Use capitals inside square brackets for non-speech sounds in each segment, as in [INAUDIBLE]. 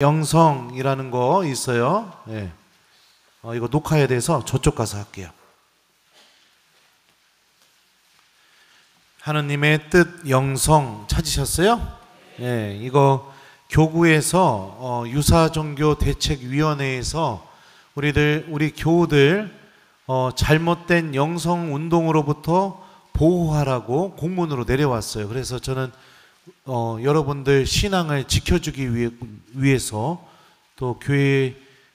영성이라는 거 있어요. 예. 어, 이거 녹화에 대해서 저쪽 가서 할게요. 하느님의 뜻 영성 찾으셨어요? 예, 이거 교구에서 어, 유사종교 대책위원회에서 우리들 우리 교우들 어, 잘못된 영성 운동으로부터 보호하라고 공문으로 내려왔어요. 그래서 저는 어, 여러분들 신앙을 지켜주기 위해, 위해서 또 교회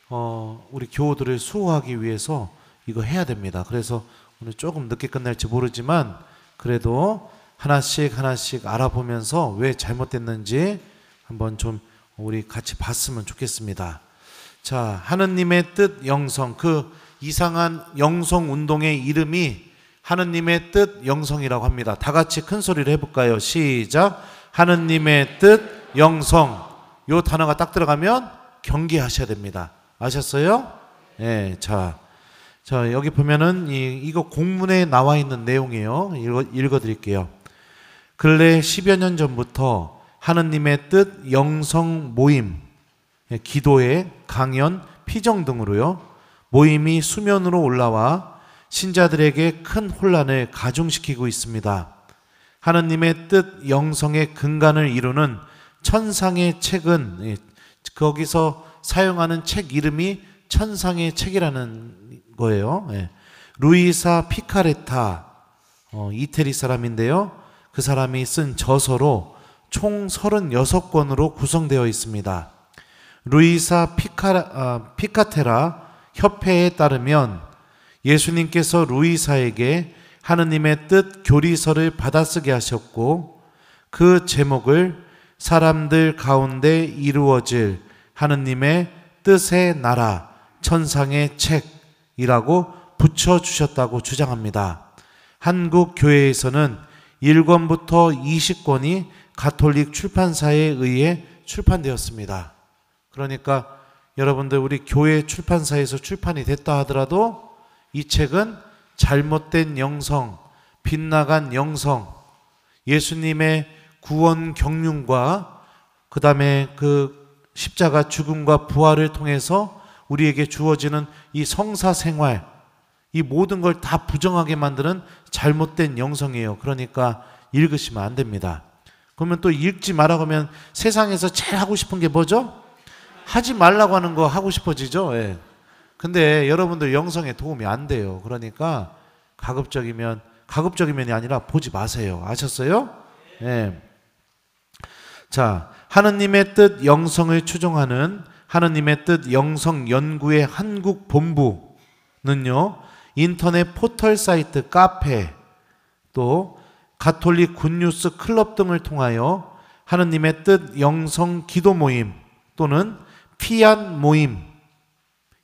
어, 우리 교우들을 수호하기 위해서 이거 해야 됩니다. 그래서 오늘 조금 늦게 끝날지 모르지만 그래도 하나씩 하나씩 알아보면서 왜 잘못됐는지 한번 좀 우리 같이 봤으면 좋겠습니다. 자, 하느님의 뜻 영성 그 이상한 영성 운동의 이름이 하느님의 뜻 영성이라고 합니다. 다 같이 큰 소리를 해볼까요? 시작. 하느님의 뜻, 영성. 요 단어가 딱 들어가면 경계하셔야 됩니다. 아셨어요? 예, 네, 자. 자, 여기 보면은 이, 이거 공문에 나와 있는 내용이에요. 읽어, 읽어 드릴게요. 근래 10여 년 전부터 하느님의 뜻 영성 모임, 예, 기도회, 강연, 피정 등으로요. 모임이 수면으로 올라와 신자들에게 큰 혼란을 가중시키고 있습니다. 하느님의 뜻 영성의 근간을 이루는 천상의 책은 예, 거기서 사용하는 책 이름이 천상의 책이라는 거예요. 예. 루이사 피카레타 어, 이태리 사람인데요. 그 사람이 쓴 저서로 총 36권으로 구성되어 있습니다. 루이사 피카, 아, 피카테라 협회에 따르면 예수님께서 루이사에게 하느님의 뜻 교리서를 받아쓰게 하셨고 그 제목을 사람들 가운데 이루어질 하느님의 뜻의 나라 천상의 책이라고 붙여 주셨다고 주장합니다. 한국 교회에서는 1권부터 20권이 가톨릭 출판사에 의해 출판되었습니다. 그러니까 여러분들 우리 교회 출판사에서 출판이 됐다 하더라도 이 책은 잘못된 영성, 빗나간 영성, 예수님의 구원 경륜과 그 다음에 그 십자가 죽음과 부활을 통해서 우리에게 주어지는 이 성사 생활, 이 모든 걸 다 부정하게 만드는 잘못된 영성이에요. 그러니까 읽으시면 안 됩니다. 그러면 또 읽지 말라고 하면 세상에서 제일 하고 싶은 게 뭐죠? 하지 말라고 하는 거 하고 싶어지죠? 예. 근데 여러분들 영성에 도움이 안 돼요. 그러니까 가급적이면 가급적이면이 아니라 보지 마세요. 아셨어요? 예. 자, 하느님의 뜻 영성을 추종하는 하느님의 뜻 영성 연구의 한국 본부는요. 인터넷 포털 사이트 카페 또 가톨릭 굿뉴스 클럽 등을 통하여 하느님의 뜻 영성 기도 모임 또는 피안 모임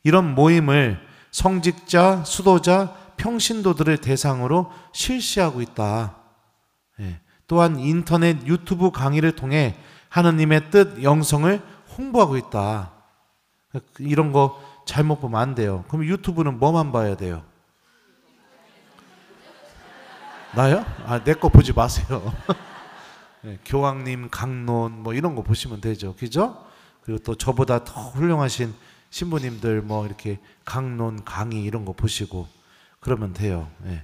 이런 모임을 성직자, 수도자, 평신도들을 대상으로 실시하고 있다. 예. 또한 인터넷 유튜브 강의를 통해 하느님의 뜻 영성을 홍보하고 있다. 이런 거 잘못 보면 안 돼요. 그럼 유튜브는 뭐만 봐야 돼요? 나요? 아, 내 거 보지 마세요. [LAUGHS] 예, 교황님 강론 뭐 이런 거 보시면 되죠. 그죠? 그리고 또 저보다 더 훌륭하신 신부님들 뭐 이렇게 강론 강의 이런 거 보시고 그러면 돼요. 예.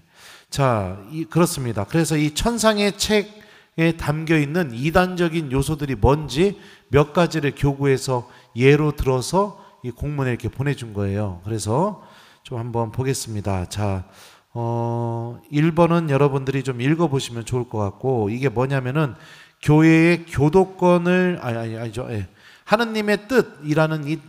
자, 이, 그렇습니다. 그래서 이 천상의 책에 담겨 있는 이단적인 요소들이 뭔지 몇 가지를 교구에서 예로 들어서 이 공문에 이렇게 보내준 거예요. 그래서 좀 한번 보겠습니다. 자, 어, 1번은 여러분들이 좀 읽어보시면 좋을 것 같고, 이게 뭐냐면은 교회의 교도권을, 아니, 아니, 아니죠. 예. 하느님의 뜻이라는 이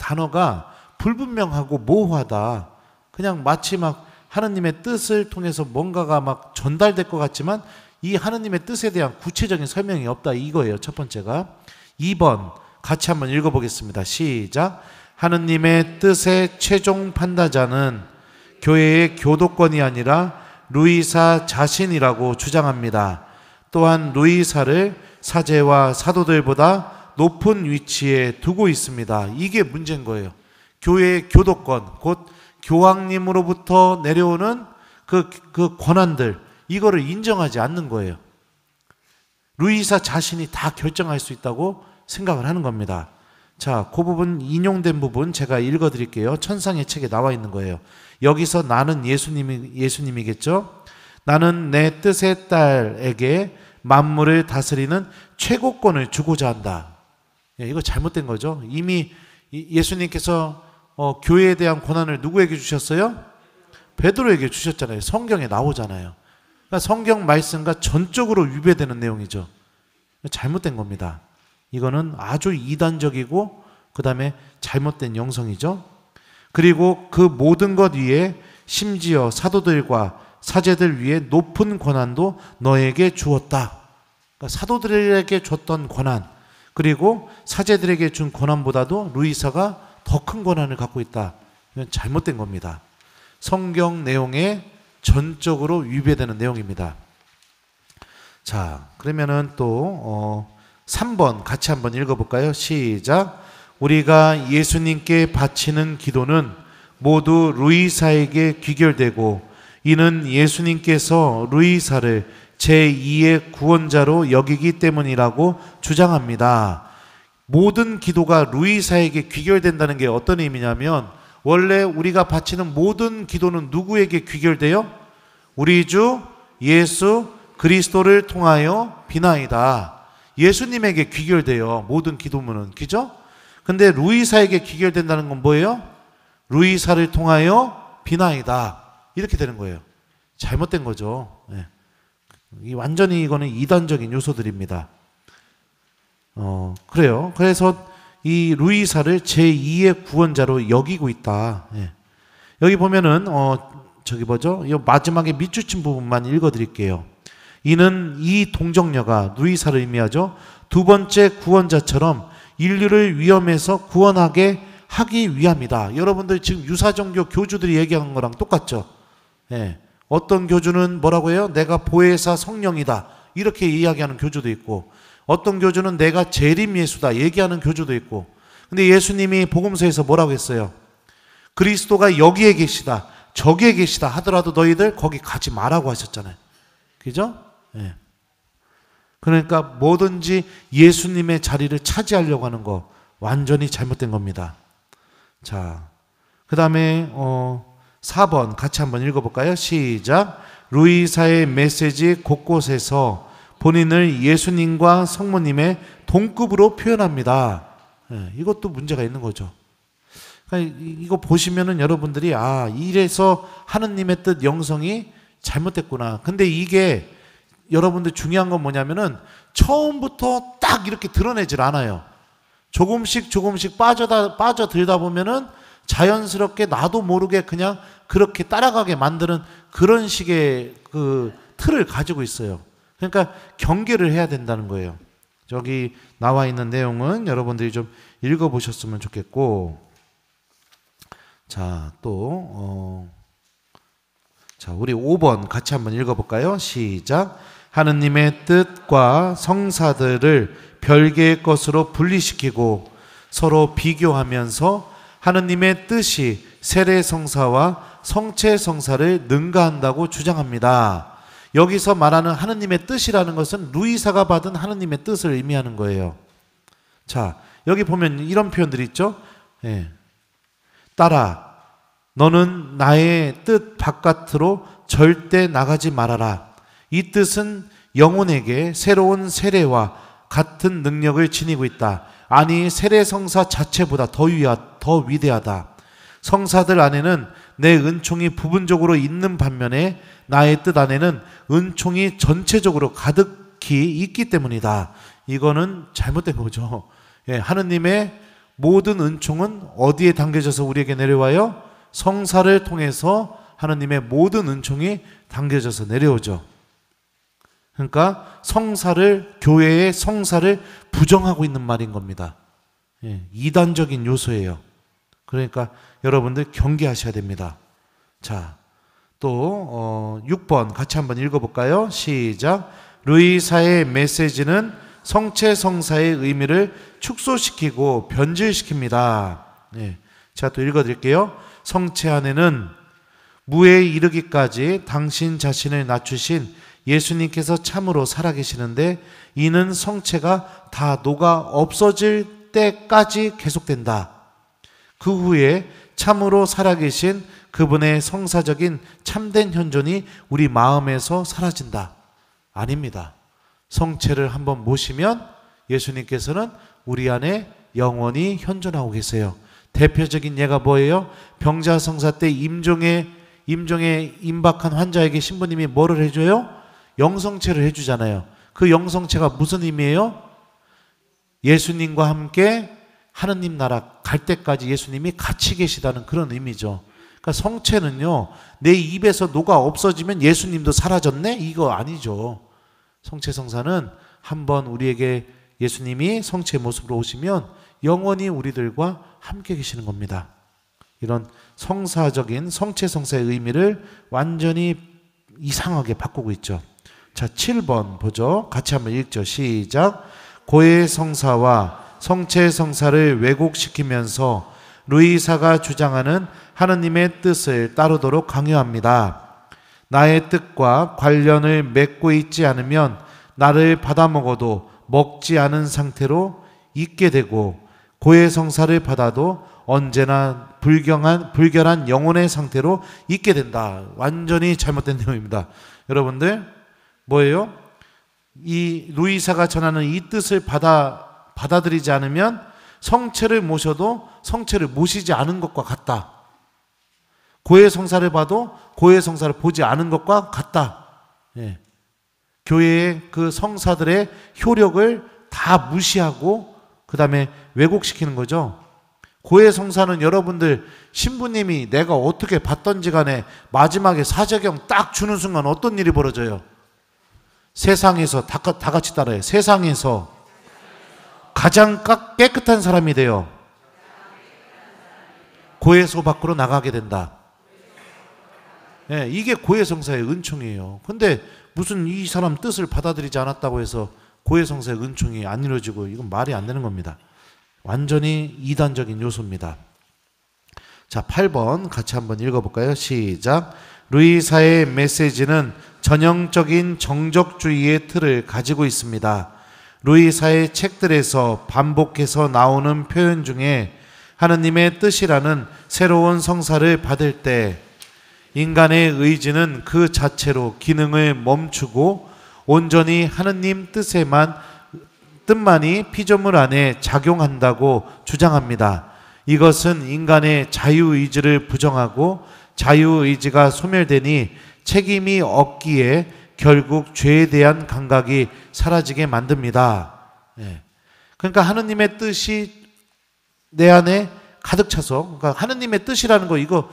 단어가 불분명하고 모호하다. 그냥 마치 막 하나님의 뜻을 통해서 뭔가가 막 전달될 것 같지만 이 하나님의 뜻에 대한 구체적인 설명이 없다 이거예요. 첫 번째가 2번 같이 한번 읽어 보겠습니다. 시작. 하느님의 뜻의 최종 판다자는 교회의 교도권이 아니라 루이사 자신이라고 주장합니다. 또한 루이사를 사제와 사도들보다 높은 위치에 두고 있습니다. 이게 문제인 거예요. 교회의 교도권, 곧 교황님으로부터 내려오는 그, 그 권한들, 이거를 인정하지 않는 거예요. 루이사 자신이 다 결정할 수 있다고 생각을 하는 겁니다. 자, 그 부분 인용된 부분 제가 읽어 드릴게요. 천상의 책에 나와 있는 거예요. 여기서 나는 예수님이 예수님이겠죠? 나는 내 뜻의 딸에게 만물을 다스리는 최고권을 주고자 한다. 예, 이거 잘못된 거죠. 이미 예수님께서 어, 교회에 대한 고난을 누구에게 주셨어요? 베드로에게 주셨잖아요. 성경에 나오잖아요. 그러니까 성경 말씀과 전적으로 위배되는 내용이죠. 잘못된 겁니다. 이거는 아주 이단적이고 그 다음에 잘못된 영성이죠. 그리고 그 모든 것 위에 심지어 사도들과 사제들 위에 높은 권한도 너에게 주었다. 그러니까 사도들에게 줬던 권한, 그리고 사제들에게 준 권한보다도 루이사가 더 큰 권한을 갖고 있다. 이건 잘못된 겁니다. 성경 내용에 전적으로 위배되는 내용입니다. 자, 그러면은 또 어, 3번 같이 한번 읽어볼까요? 시작. 우리가 예수님께 바치는 기도는 모두 루이사에게 귀결되고 이는 예수님께서 루이사를 제2의 구원자로 여기기 때문이라고 주장합니다. 모든 기도가 루이사에게 귀결된다는 게 어떤 의미냐면 원래 우리가 바치는 모든 기도는 누구에게 귀결돼요? 우리 주 예수 그리스도를 통하여 비나이다. 예수님에게 귀결돼요. 모든 기도문은. 그죠? 근데 루이사에게 귀결된다는 건 뭐예요? 루이사를 통하여 비나이다. 이렇게 되는 거예요. 잘못된 거죠. 네. 이 완전히 이거는 이단적인 요소들입니다. 어, 그래요. 그래서 이 루이사를 제2의 구원자로 여기고 있다. 예. 여기 보면은 어, 저기 뭐죠? 이 마지막에 밑줄친 부분만 읽어 드릴게요. 이는 이 동정녀가 루이사를 의미하죠. 두 번째 구원자처럼 인류를 위험에서 구원하게 하기 위함이다. 여러분들 지금 유사종교 교주들이 얘기하 거랑 똑같죠. 예. 어떤 교주는 뭐라고 해요? 내가 보혜사 성령이다. 이렇게 이야기하는 교주도 있고 어떤 교주는 내가 재림 예수다 얘기하는 교주도 있고 근데 예수님이 복음서에서 뭐라고 했어요? 그리스도가 여기에 계시다. 저기에 계시다 하더라도 너희들 거기 가지 말라고 하셨잖아요. 그죠? 예. 그러니까 뭐든지 예수님의 자리를 차지하려고 하는 거 완전히 잘못된 겁니다. 자, 그 다음에 어, 4번 같이 한번 읽어볼까요? 시작. 루이사의 메시지 곳곳에서 본인을 예수님과 성모님의 동급으로 표현합니다. 예, 이것도 문제가 있는 거죠. 그러니까 이거 보시면은 여러분들이 아 이래서 하느님의 뜻 영성이 잘못됐구나. 근데 이게 여러분들 중요한 건 뭐냐면은 처음부터 딱 이렇게 드러내질 않아요. 조금씩 조금씩 빠져다 빠져들다 보면은 자연스럽게 나도 모르게 그냥 그렇게 따라가게 만드는 그런 식의 그 틀을 가지고 있어요. 그러니까 경계를 해야 된다는 거예요. 저기 나와 있는 내용은 여러분들이 좀 읽어보셨으면 좋겠고, 자, 또, 어, 자, 우리 5번 같이 한번 읽어볼까요? 시작. 하느님의 뜻과 성사들을 별개의 것으로 분리시키고 서로 비교하면서 하느님의 뜻이 세례 성사와 성체 성사를 능가한다고 주장합니다. 여기서 말하는 하느님의 뜻이라는 것은 루이사가 받은 하느님의 뜻을 의미하는 거예요. 자, 여기 보면 이런 표현들이 있죠. 예. 따라, 너는 나의 뜻 바깥으로 절대 나가지 말아라. 이 뜻은 영혼에게 새로운 세례와 같은 능력을 지니고 있다. 아니, 세례성사 자체보다 더 위하, 더 위대하다. 성사들 안에는 내 은총이 부분적으로 있는 반면에 나의 뜻 안에는 은총이 전체적으로 가득히 있기 때문이다. 이거는 잘못된 거죠. 예, 하느님의 모든 은총은 어디에 담겨져서 우리에게 내려와요? 성사를 통해서 하느님의 모든 은총이 담겨져서 내려오죠. 그러니까 성사를 교회의 성사를 부정하고 있는 말인 겁니다. 예, 이단적인 요소예요. 그러니까 여러분들 경계하셔야 됩니다. 자, 또 어, 6번 같이 한번 읽어볼까요? 시작. 루이사의 메시지는 성체 성사의 의미를 축소시키고 변질시킵니다. 네, 제가 또 읽어드릴게요. 성체 안에는 무에 이르기까지 당신 자신을 낮추신 예수님께서 참으로 살아계시는데 이는 성체가 다 녹아 없어질 때까지 계속된다. 그 후에 참으로 살아계신 그분의 성사적인 참된 현존이 우리 마음에서 사라진다. 아닙니다. 성체를 한번 모시면 예수님께서는 우리 안에 영원히 현존하고 계세요. 대표적인 예가 뭐예요? 병자성사 때 임종에 임종에 임박한 환자에게 신부님이 뭐를 해줘요? 영성체를 해주잖아요. 그 영성체가 무슨 의미예요? 예수님과 함께 하느님 나라 갈 때까지 예수님이 같이 계시다는 그런 의미죠. 그러니까 성체는요, 내 입에서 녹아 없어지면 예수님도 사라졌네? 이거 아니죠. 성체 성사는 한번 우리에게 예수님이 성체 모습으로 오시면 영원히 우리들과 함께 계시는 겁니다. 이런 성사적인 성체 성사의 의미를 완전히 이상하게 바꾸고 있죠. 자, 7번 보죠. 같이 한번 읽죠. 시작. 고해 성사와 성체 성사를 왜곡시키면서 루이사가 주장하는 하느님의 뜻을 따르도록 강요합니다. 나의 뜻과 관련을 맺고 있지 않으면 나를 받아먹어도 먹지 않은 상태로 있게 되고 고해 성사를 받아도 언제나 불경한 불결한 영혼의 상태로 있게 된다. 완전히 잘못된 내용입니다. 여러분들 뭐예요? 이 루이사가 전하는 이 뜻을 받아 받아들이지 않으면 성체를 모셔도 성체를 모시지 않은 것과 같다. 고해 성사를 봐도 고해 성사를 보지 않은 것과 같다. 예. 교회의 그 성사들의 효력을 다 무시하고 그 다음에 왜곡시키는 거죠. 고해 성사는 여러분들 신부님이 내가 어떻게 봤던지 간에 마지막에 사제경 딱 주는 순간 어떤 일이 벌어져요? 세상에서 다, 다 같이 따라해. 세상에서 가장 깨끗한 사람이 되어 고해소 밖으로 나가게 된다. 네, 이게 고해성사의 은총이에요. 근데 무슨 이 사람 뜻을 받아들이지 않았다고 해서 고해성사의 은총이 안 이루어지고 이건 말이 안 되는 겁니다. 완전히 이단적인 요소입니다. 자, 8번 같이 한번 읽어볼까요? 시작. 루이사의 메시지는 전형적인 정적주의의 틀을 가지고 있습니다. 루이사의 책들에서 반복해서 나오는 표현 중에 하느님의 뜻이라는 새로운 성사를 받을 때 인간의 의지는 그 자체로 기능을 멈추고 온전히 하느님 뜻에만 뜻만이 피조물 안에 작용한다고 주장합니다. 이것은 인간의 자유의지를 부정하고 자유의지가 소멸되니 책임이 없기에 결국 죄에 대한 감각이 사라지게 만듭니다. 예. 그러니까 하느님의 뜻이 내 안에 가득 차서 그러니까 하느님의 뜻이라는 거 이거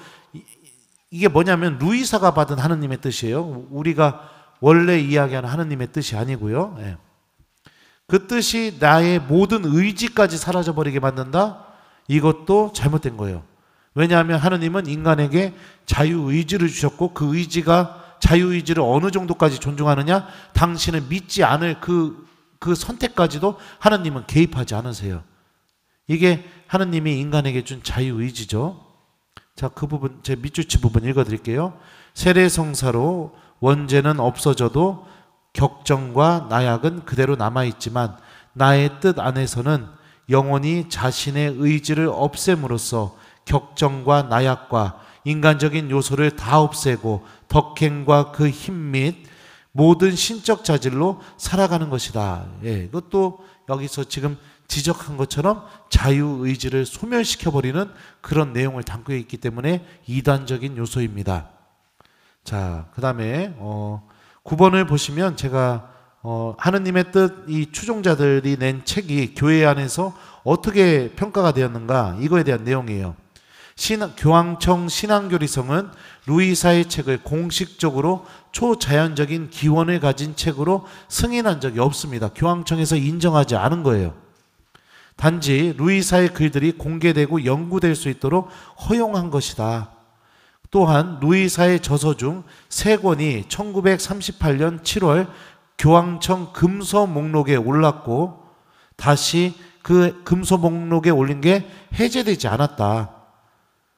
이게 뭐냐면 루이사가 받은 하느님의 뜻이에요. 우리가 원래 이야기하는 하느님의 뜻이 아니고요. 예. 그 뜻이 나의 모든 의지까지 사라져 버리게 만든다. 이것도 잘못된 거예요. 왜냐하면 하느님은 인간에게 자유 의지를 주셨고 그 의지가 자유의지를 어느 정도까지 존중하느냐? 당신은 믿지 않을 그, 그 선택까지도 하나님은 개입하지 않으세요. 이게 하나님이 인간에게 준 자유의지죠. 자, 그 부분, 제 밑줄치 부분 읽어드릴게요. 세례성사로 원죄는 없어져도 격정과 나약은 그대로 남아있지만 나의 뜻 안에서는 영원히 자신의 의지를 없앰으로써 격정과 나약과 인간적인 요소를 다 없애고 덕행과 그 힘 및 모든 신적 자질로 살아가는 것이다. 예, 이것도 여기서 지금 지적한 것처럼 자유의지를 소멸시켜버리는 그런 내용을 담고 있기 때문에 이단적인 요소입니다. 자, 그 다음에, 어, 9번을 보시면 제가, 어, 하느님의 뜻 이 추종자들이 낸 책이 교회 안에서 어떻게 평가가 되었는가 이거에 대한 내용이에요. 신학, 교황청 신앙교리성은 루이사의 책을 공식적으로 초자연적인 기원을 가진 책으로 승인한 적이 없습니다. 교황청에서 인정하지 않은 거예요. 단지 루이사의 글들이 공개되고 연구될 수 있도록 허용한 것이다. 또한 루이사의 저서 중 세 권이 1938년 7월 교황청 금서 목록에 올랐고 다시 그 금서 목록에 올린 게 해제되지 않았다.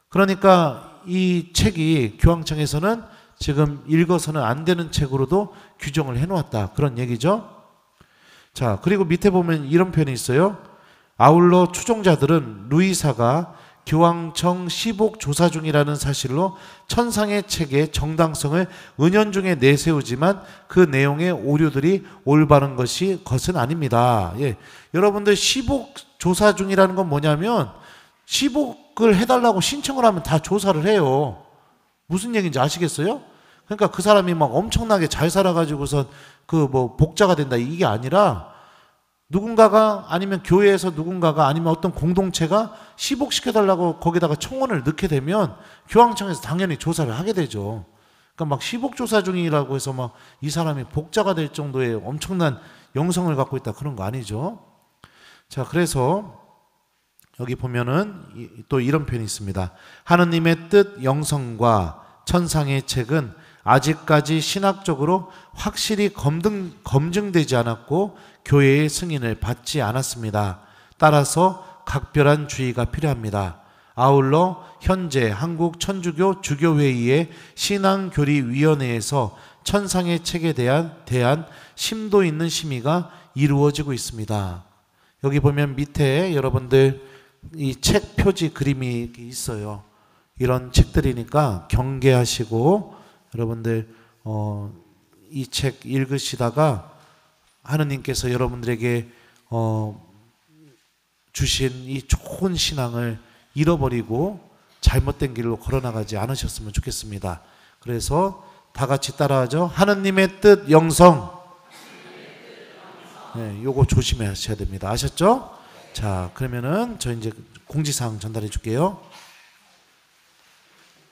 그러니까 이 책이 교황청에서는 지금 읽어서는 안 되는 책으로도 규정을 해 놓았다. 그런 얘기죠. 자, 그리고 밑에 보면 이런 표현이 있어요. 아울러 추종자들은 루이사가 교황청 시복 조사 중이라는 사실로 천상의 책의 정당성을 은연중에 내세우지만 그 내용의 오류들이 올바른 것이 것은 아닙니다. 예. 여러분들 시복 조사 중이라는 건 뭐냐면 시복 그걸 해달라고 신청을 하면 다 조사를 해요. 무슨 얘기인지 아시겠어요? 그러니까 그 사람이 막 엄청나게 잘 살아가지고선 그뭐 복자가 된다 이게 아니라 누군가가 아니면 교회에서 누군가가 아니면 어떤 공동체가 시복시켜달라고 거기다가 청원을 넣게 되면 교황청에서 당연히 조사를 하게 되죠. 그러니까 막 시복조사 중이라고 해서 막 이 사람이 복자가 될 정도의 엄청난 영성을 갖고 있다 그런 거 아니죠. 자, 그래서 여기 보면은 또 이런 표현이 있습니다. 하느님의 뜻 영성과 천상의 책은 아직까지 신학적으로 확실히 검등, 검증되지 않았고 교회의 승인을 받지 않았습니다. 따라서 각별한 주의가 필요합니다. 아울러 현재 한국 천주교 주교회의 신앙교리위원회에서 천상의 책에 대한, 대한 심도 있는 심의가 이루어지고 있습니다. 여기 보면 밑에 여러분들 이책 표지 그림이 있어요. 이런 책들이니까 경계하시고 여러분들 어, 이 책 읽으시다가 하느님께서 여러분들에게 어, 주신 이 좋은 신앙을 잃어버리고 잘못된 길로 걸어나가지 않으셨으면 좋겠습니다. 그래서 다 같이 따라하죠. 하느님의 뜻 영성. 네, 요거 조심하셔야 됩니다. 아셨죠? 자, 그러면은 저 이제 공지사항 전달해 줄게요.